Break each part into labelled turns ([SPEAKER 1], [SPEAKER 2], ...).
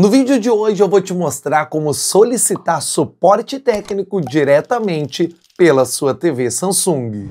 [SPEAKER 1] No vídeo de hoje eu vou te mostrar como solicitar suporte técnico diretamente pela sua TV Samsung.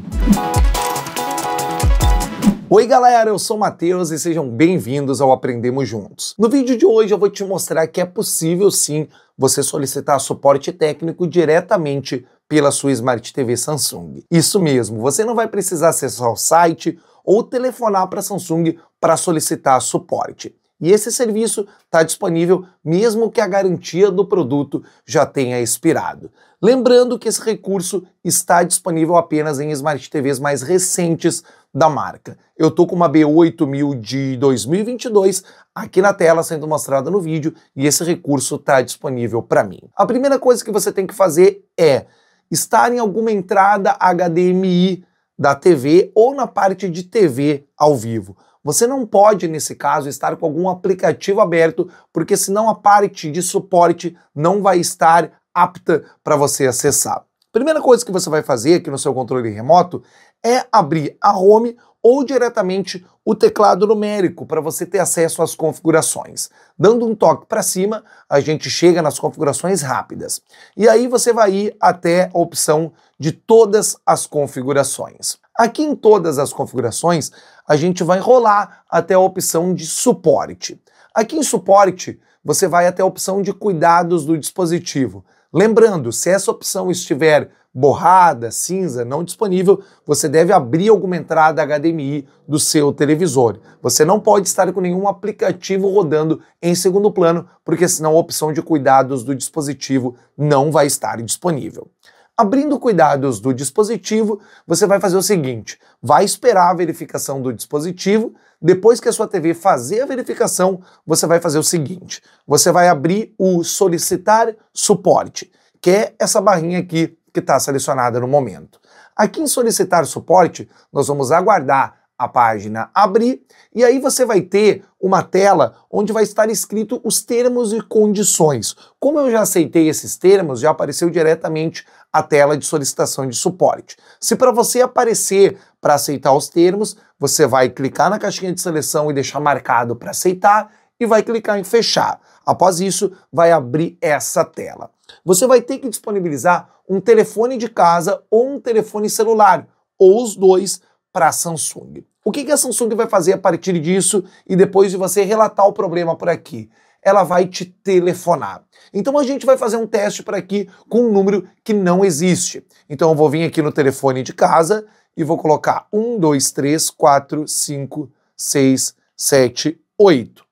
[SPEAKER 1] Oi galera, eu sou o Matheus e sejam bem-vindos ao Aprendemos Juntos. No vídeo de hoje eu vou te mostrar que é possível sim você solicitar suporte técnico diretamente pela sua Smart TV Samsung. Isso mesmo, você não vai precisar acessar o site ou telefonar para a Samsung para solicitar suporte. E esse serviço está disponível mesmo que a garantia do produto já tenha expirado. Lembrando que esse recurso está disponível apenas em Smart TVs mais recentes da marca. Eu tô com uma B8000 de 2022 aqui na tela sendo mostrada no vídeo e esse recurso está disponível para mim. A primeira coisa que você tem que fazer é estar em alguma entrada HDMI da TV ou na parte de TV ao vivo. Você não pode, nesse caso, estar com algum aplicativo aberto, porque senão a parte de suporte não vai estar apta para você acessar. Primeira coisa que você vai fazer aqui no seu controle remoto é abrir a home ou diretamente o teclado numérico para você ter acesso às configurações. Dando um toque para cima, a gente chega nas configurações rápidas. E aí você vai ir até a opção de todas as configurações. Aqui em todas as configurações, a gente vai rolar até a opção de suporte. Aqui em suporte, você vai até a opção de cuidados do dispositivo. Lembrando, se essa opção estiver borrada, cinza, não disponível, você deve abrir alguma entrada HDMI do seu televisor. Você não pode estar com nenhum aplicativo rodando em segundo plano, porque senão a opção de cuidados do dispositivo não vai estar disponível. Abrindo cuidados do dispositivo, você vai fazer o seguinte: vai esperar a verificação do dispositivo, depois que a sua TV fazer a verificação, você vai fazer o seguinte: você vai abrir o solicitar suporte, que é essa barrinha aqui que está selecionada no momento. Aqui em solicitar suporte, nós vamos aguardar a página abrir e aí você vai ter uma tela onde vai estar escrito os termos e condições. Como eu já aceitei esses termos, já apareceu diretamente a tela de solicitação de suporte. Se para você aparecer para aceitar os termos, você vai clicar na caixinha de seleção e deixar marcado para aceitar e vai clicar em fechar. Após isso, vai abrir essa tela. Você vai ter que disponibilizar um telefone de casa ou um telefone celular, ou os dois, para a Samsung. O que, que a Samsung vai fazer a partir disso e depois de você relatar o problema por aqui? Ela vai te telefonar. Então a gente vai fazer um teste por aqui com um número que não existe. Então eu vou vir aqui no telefone de casa e vou colocar 1, 2, 3, 4, 5, 6, 7, 8.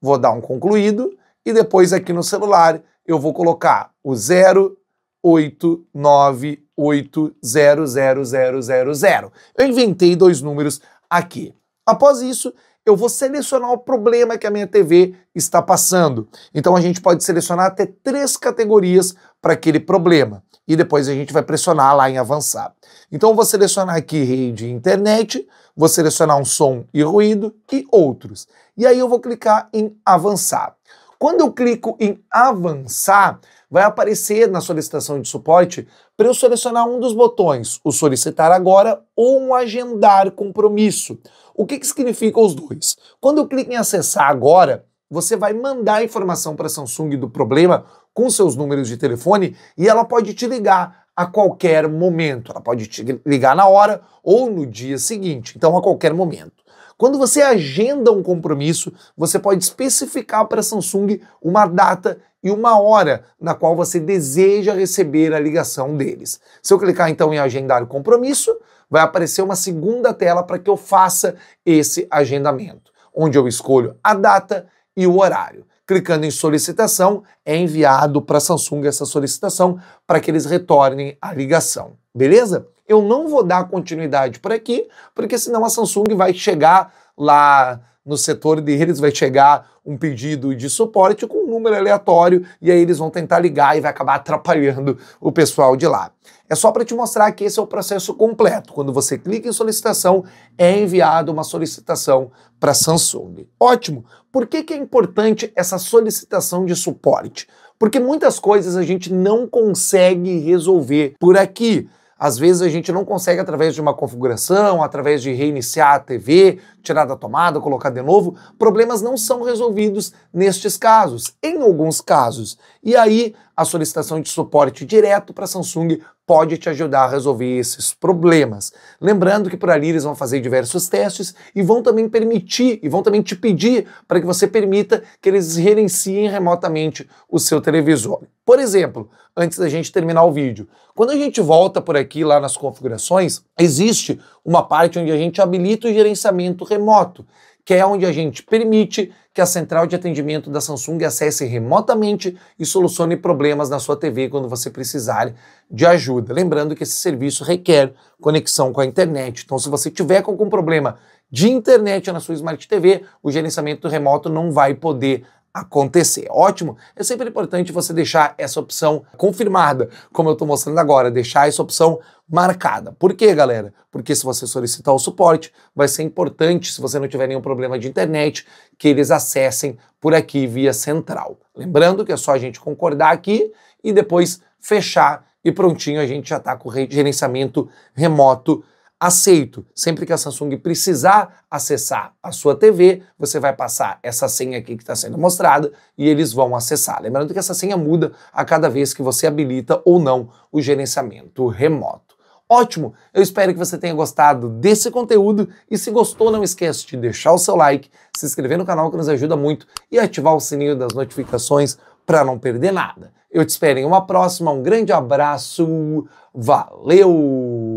[SPEAKER 1] Vou dar um concluído e depois aqui no celular eu vou colocar o 0, 8, 9, 8, 0, 0, 0, 0, 0. Eu inventei dois números aqui. Após isso, eu vou selecionar o problema que a minha TV está passando. Então a gente pode selecionar até três categorias para aquele problema. E depois a gente vai pressionar lá em avançar. Então vou selecionar aqui rede e internet, vou selecionar um som e ruído e outros. E aí eu vou clicar em avançar. Quando eu clico em avançar, vai aparecer na solicitação de suporte para eu selecionar um dos botões, o solicitar agora ou um agendar compromisso. O que, que significa os dois? Quando eu clico em acessar agora, você vai mandar a informação para a Samsung do problema com seus números de telefone e ela pode te ligar a qualquer momento. Ela pode te ligar na hora ou no dia seguinte, então a qualquer momento. Quando você agenda um compromisso, você pode especificar para a Samsung uma data e uma hora na qual você deseja receber a ligação deles. Se eu clicar então em agendar o compromisso, vai aparecer uma segunda tela para que eu faça esse agendamento, onde eu escolho a data e o horário. Clicando em solicitação, é enviado para a Samsung essa solicitação para que eles retornem a ligação. Beleza? Eu não vou dar continuidade por aqui, porque senão a Samsung vai chegar lá no setor deles, vai chegar um pedido de suporte com um número aleatório e aí eles vão tentar ligar e vai acabar atrapalhando o pessoal de lá. É só para te mostrar que esse é o processo completo. Quando você clica em solicitação, é enviado uma solicitação para Samsung. Ótimo. Por que, que é importante essa solicitação de suporte? Porque muitas coisas a gente não consegue resolver por aqui. Às vezes a gente não consegue, através de uma configuração, através de reiniciar a TV, tirar da tomada, colocar de novo, problemas não são resolvidos nestes casos, em alguns casos. E aí a solicitação de suporte direto para a Samsung pode te ajudar a resolver esses problemas. Lembrando que por ali eles vão fazer diversos testes e vão também permitir, e vão também te pedir para que você permita que eles gerenciem remotamente o seu televisor. Por exemplo, antes da gente terminar o vídeo, quando a gente volta por aqui lá nas configurações, existe uma parte onde a gente habilita o gerenciamento remoto que é onde a gente permite que a central de atendimento da Samsung acesse remotamente e solucione problemas na sua TV quando você precisar de ajuda. Lembrando que esse serviço requer conexão com a internet. Então, se você tiver com algum problema de internet na sua Smart TV, o gerenciamento remoto não vai poder acontecer. Ótimo. É sempre importante você deixar essa opção confirmada, como eu estou mostrando agora, deixar essa opção marcada. Por quê, galera? Porque se você solicitar o suporte, vai ser importante, se você não tiver nenhum problema de internet, que eles acessem por aqui via central. Lembrando que é só a gente concordar aqui e depois fechar e prontinho a gente já está com o gerenciamento remoto aceito. Sempre que a Samsung precisar acessar a sua TV, você vai passar essa senha aqui que está sendo mostrada e eles vão acessar. Lembrando que essa senha muda a cada vez que você habilita ou não o gerenciamento remoto. Ótimo! Eu espero que você tenha gostado desse conteúdo e se gostou, não esquece de deixar o seu like, se inscrever no canal que nos ajuda muito e ativar o sininho das notificações para não perder nada. Eu te espero em uma próxima, um grande abraço, valeu!